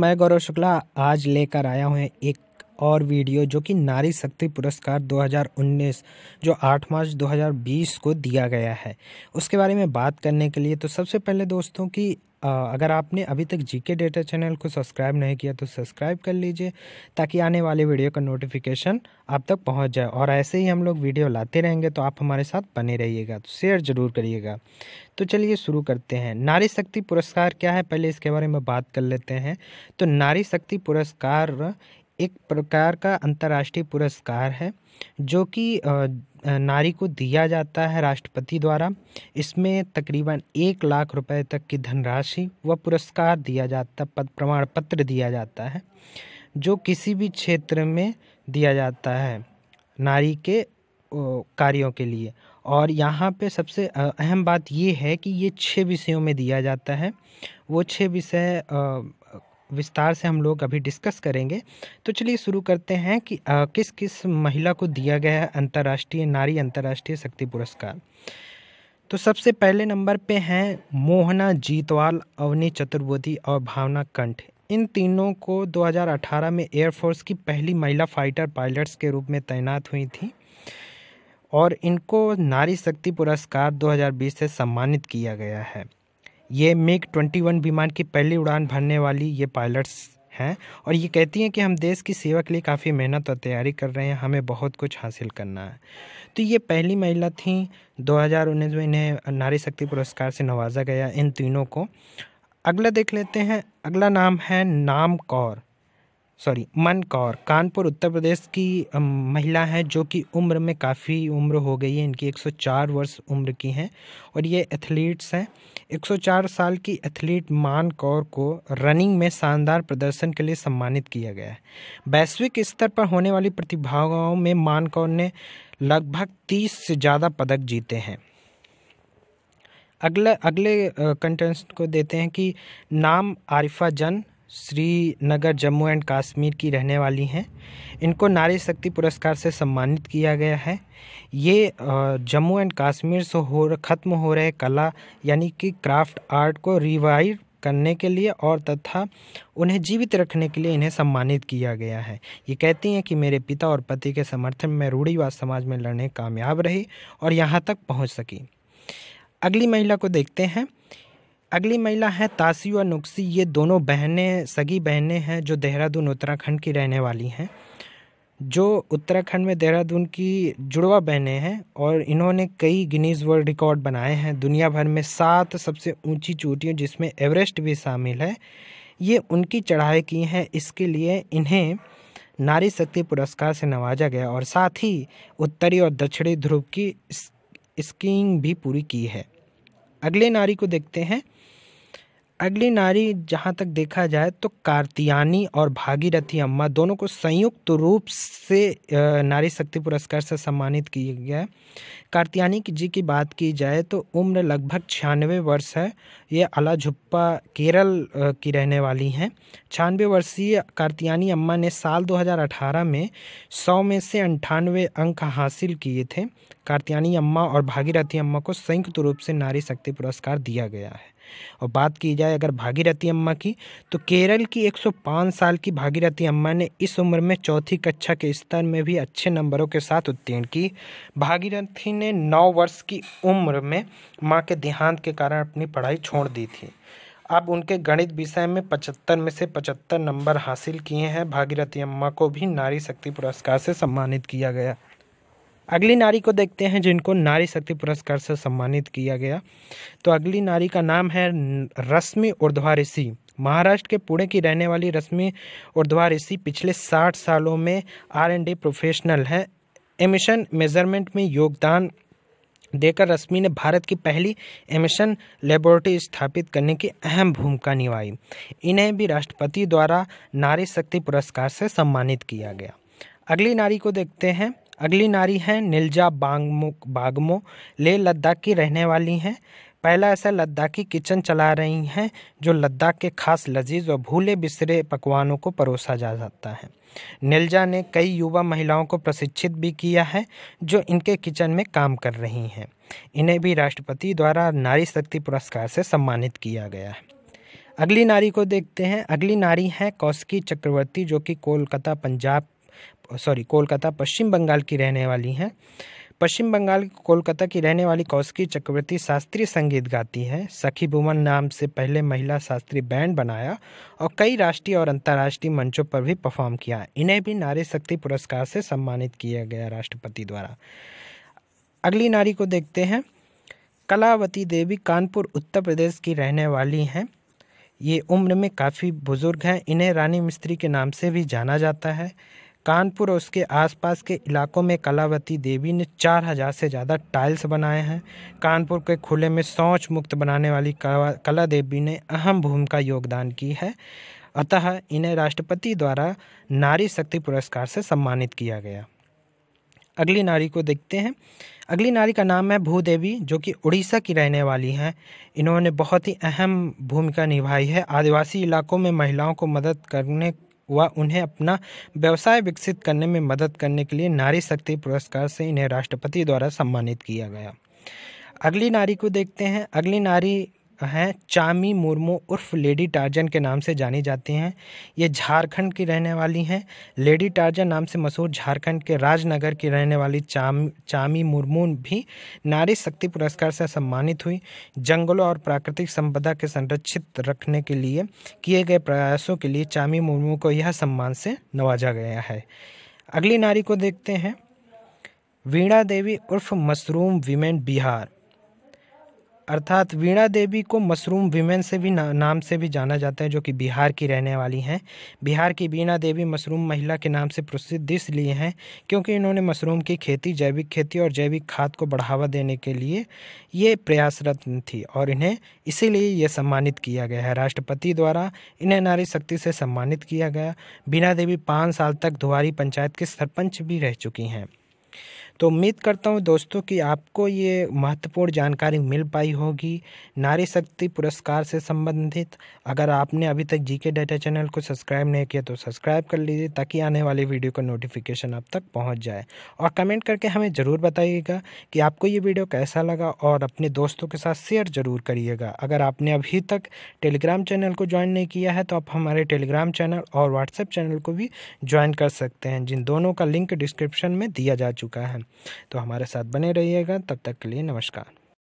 मैं गौरव शुक्ला आज लेकर आया हूँ एक और वीडियो जो कि नारी शक्ति पुरस्कार 2019 जो 8 मार्च 2020 को दिया गया है उसके बारे में बात करने के लिए तो सबसे पहले दोस्तों कि अगर आपने अभी तक जीके डेटा चैनल को सब्सक्राइब नहीं किया तो सब्सक्राइब कर लीजिए ताकि आने वाले वीडियो का नोटिफिकेशन आप तक पहुंच जाए और ऐसे ही हम लोग वीडियो लाते रहेंगे तो आप हमारे साथ बने रहिएगा तो शेयर ज़रूर करिएगा तो चलिए शुरू करते हैं नारी शक्ति पुरस्कार क्या है पहले इसके बारे में बात कर लेते हैं तो नारी शक्ति पुरस्कार एक प्रकार का अंतर्राष्ट्रीय पुरस्कार है जो कि नारी को दिया जाता है राष्ट्रपति द्वारा इसमें तकरीबन एक लाख रुपए तक की धनराशि व पुरस्कार दिया जाता पद प्रमाण पत्र दिया जाता है जो किसी भी क्षेत्र में दिया जाता है नारी के कार्यों के लिए और यहाँ पे सबसे अहम बात ये है कि ये छः विषयों में दिया जाता है वो छः विषय विस्तार से हम लोग अभी डिस्कस करेंगे तो चलिए शुरू करते हैं कि आ, किस किस महिला को दिया गया है अंतर्राष्ट्रीय नारी अंतर्राष्ट्रीय शक्ति पुरस्कार तो सबसे पहले नंबर पे हैं मोहना जीतवाल अवनी चतुर्वेदी और भावना कंठ इन तीनों को 2018 में एयरफोर्स की पहली महिला फाइटर पायलट्स के रूप में तैनात हुई थी और इनको नारी शक्ति पुरस्कार 2020 से सम्मानित किया गया है ये मिग 21 विमान की पहली उड़ान भरने वाली ये पायलट्स हैं और ये कहती हैं कि हम देश की सेवा के लिए काफ़ी मेहनत और तैयारी कर रहे हैं हमें बहुत कुछ हासिल करना है तो ये पहली महिला थी 2019 में इन्हें नारी शक्ति पुरस्कार से नवाजा गया इन तीनों को अगला देख लेते हैं अगला नाम है नाम कौर सॉरी मन कौर कानपुर उत्तर प्रदेश की um, महिला हैं जो कि उम्र में काफ़ी उम्र हो गई है इनकी 104 वर्ष उम्र की हैं और ये एथलीट्स हैं 104 साल की एथलीट मान कौर को रनिंग में शानदार प्रदर्शन के लिए सम्मानित किया गया है वैश्विक स्तर पर होने वाली प्रतिभागाओं में मान कौर ने लगभग 30 से ज़्यादा पदक जीते हैं अगला अगले कंटेस्ट uh, को देते हैं कि नाम आरिफा जन श्रीनगर जम्मू एंड कश्मीर की रहने वाली हैं इनको नारी शक्ति पुरस्कार से सम्मानित किया गया है ये जम्मू एंड कश्मीर से हो ख़त्म हो रहे कला यानी कि क्राफ्ट आर्ट को रिवाइव करने के लिए और तथा उन्हें जीवित रखने के लिए इन्हें सम्मानित किया गया है ये कहती हैं कि मेरे पिता और पति के समर्थन में रूढ़ीवाद समाज में लड़ने कामयाब रही और यहाँ तक पहुँच सकी अगली महिला को देखते हैं अगली महिला है तासी और नुक्सी ये दोनों बहनें सगी बहनें हैं जो देहरादून उत्तराखंड की रहने वाली हैं जो उत्तराखंड में देहरादून की जुड़वा बहनें हैं और इन्होंने कई गिनीज वर्ल्ड रिकॉर्ड बनाए हैं दुनिया भर में सात सबसे ऊंची चोटियों जिसमें एवरेस्ट भी शामिल है ये उनकी चढ़ाई की हैं इसके लिए इन्हें नारी शक्ति पुरस्कार से नवाजा गया और साथ ही उत्तरी और दक्षिणी ध्रुव की स्कीइंग भी पूरी की है अगले नारी को देखते हैं अगली नारी जहाँ तक देखा जाए तो कार्तियानी और भागीरथी अम्मा दोनों को संयुक्त रूप से नारी शक्ति पुरस्कार से सम्मानित किया गया है कार्तियानी की जी की बात की जाए तो उम्र लगभग छियानवे वर्ष है ये अलाझुप्पा केरल की रहने वाली हैं छियानवे वर्षीय कार्तियानी अम्मा ने साल 2018 में सौ में से अंठानवे अंक हासिल किए थे कार्तियानी अम्मा और भागीरथी अम्मा को संयुक्त रूप से नारी शक्ति पुरस्कार दिया गया है और बात की जाए अगर भागीरथी अम्मा की तो केरल की 105 साल की भागीरथी अम्मा ने इस उम्र में चौथी कक्षा के स्तर में भी अच्छे नंबरों के साथ उत्तीर्ण की भागीरथी ने नौ वर्ष की उम्र में माँ के देहांत के कारण अपनी पढ़ाई छोड़ दी थी अब उनके गणित विषय में पचहत्तर में से पचहत्तर नंबर हासिल किए हैं भागीरथी अम्मा को भी नारी शक्ति पुरस्कार से सम्मानित किया गया अगली नारी को देखते हैं जिनको नारी शक्ति पुरस्कार से सम्मानित किया गया तो अगली नारी का नाम है रश्मि उर्ध्वा ऋषि महाराष्ट्र के पुणे की रहने वाली रश्मि उर्ध्वा ऋषि पिछले साठ सालों में आर एंड डी प्रोफेशनल है एमिशन मेजरमेंट में योगदान देकर रश्मि ने भारत की पहली एमिशन लेबोरेटरी स्थापित करने की अहम भूमिका निभाई इन्हें भी राष्ट्रपति द्वारा नारी शक्ति पुरस्कार से सम्मानित किया गया अगली नारी को देखते हैं अगली नारी हैं निलजा बांगमो बागमो ले लद्दाख की रहने वाली हैं पहला ऐसा लद्दाखी किचन चला रही हैं जो लद्दाख के खास लजीज और भूले बिसरे पकवानों को परोसा जा सकता है निलजा ने कई युवा महिलाओं को प्रशिक्षित भी किया है जो इनके किचन में काम कर रही हैं इन्हें भी राष्ट्रपति द्वारा नारी शक्ति पुरस्कार से सम्मानित किया गया है अगली नारी को देखते हैं अगली नारी हैं कौशिकी चक्रवर्ती जो कि कोलकाता पंजाब सॉरी कोलकाता पश्चिम बंगाल की रहने वाली हैं पश्चिम बंगाल कोलकाता की रहने वाली कौशिकी चक्रवर्ती शास्त्रीय संगीत गाती हैं सखी भुवन नाम से पहले महिला शास्त्रीय बैंड बनाया और कई राष्ट्रीय और अंतर्राष्ट्रीय मंचों पर भी परफॉर्म किया इन्हें भी नारी शक्ति पुरस्कार से सम्मानित किया गया राष्ट्रपति द्वारा अगली नारी को देखते हैं कलावती देवी कानपुर उत्तर प्रदेश की रहने वाली हैं ये उम्र में काफ़ी बुज़ुर्ग हैं इन्हें रानी मिस्त्री के नाम से भी जाना जाता है कानपुर और उसके आसपास के इलाकों में कलावती देवी ने 4000 से ज़्यादा टाइल्स बनाए हैं कानपुर के खुले में शौच मुक्त बनाने वाली कला देवी ने अहम भूमिका योगदान की है अतः इन्हें राष्ट्रपति द्वारा नारी शक्ति पुरस्कार से सम्मानित किया गया अगली नारी को देखते हैं अगली नारी का नाम है भूदेवी जो कि उड़ीसा की रहने वाली हैं इन्होंने बहुत ही अहम भूमिका निभाई है आदिवासी इलाकों में महिलाओं को मदद करने व उन्हें अपना व्यवसाय विकसित करने में मदद करने के लिए नारी शक्ति पुरस्कार से इन्हें राष्ट्रपति द्वारा सम्मानित किया गया अगली नारी को देखते हैं अगली नारी हैं चामी मुर्मू उर्फ लेडी टार्जन के नाम से जानी जाती हैं ये झारखंड की रहने वाली हैं लेडी टार्जन नाम से मशहूर झारखंड के राजनगर की रहने वाली चाम चामी मुर्मू भी नारी शक्ति पुरस्कार से सम्मानित हुई जंगलों और प्राकृतिक संपदा के संरक्षित रखने के लिए किए गए प्रयासों के लिए चामी मुर्मू को यह सम्मान से नवाजा गया है अगली नारी को देखते हैं वीणा देवी उर्फ मशरूम विमेन बिहार अर्थात वीणा देवी को मशरूम वीमेन से भी ना, नाम से भी जाना जाता है जो कि बिहार की रहने वाली हैं बिहार की वीणा देवी मशरूम महिला के नाम से प्रसिद्ध इसलिए हैं क्योंकि इन्होंने मशरूम की खेती जैविक खेती और जैविक खाद को बढ़ावा देने के लिए ये प्रयासरत थी और इन्हें इसीलिए ये सम्मानित किया गया है राष्ट्रपति द्वारा इन्हें नारी शक्ति से सम्मानित किया गया वीणा देवी पाँच साल तक धुआरी पंचायत के सरपंच भी रह चुकी हैं तो उम्मीद करता हूँ दोस्तों कि आपको ये महत्वपूर्ण जानकारी मिल पाई होगी नारी शक्ति पुरस्कार से संबंधित अगर आपने अभी तक जीके डाटा चैनल को सब्सक्राइब नहीं किया तो सब्सक्राइब कर लीजिए ताकि आने वाली वीडियो का नोटिफिकेशन आप तक पहुँच जाए और कमेंट करके हमें ज़रूर बताइएगा कि आपको ये वीडियो कैसा लगा और अपने दोस्तों के साथ शेयर ज़रूर करिएगा अगर आपने अभी तक टेलीग्राम चैनल को ज्वाइन नहीं किया है तो आप हमारे टेलीग्राम चैनल और व्हाट्सएप चैनल को भी ज्वाइन कर सकते हैं जिन दोनों का लिंक डिस्क्रिप्शन में दिया जा चुका है तो हमारे साथ बने रहिएगा तब तक के लिए नमस्कार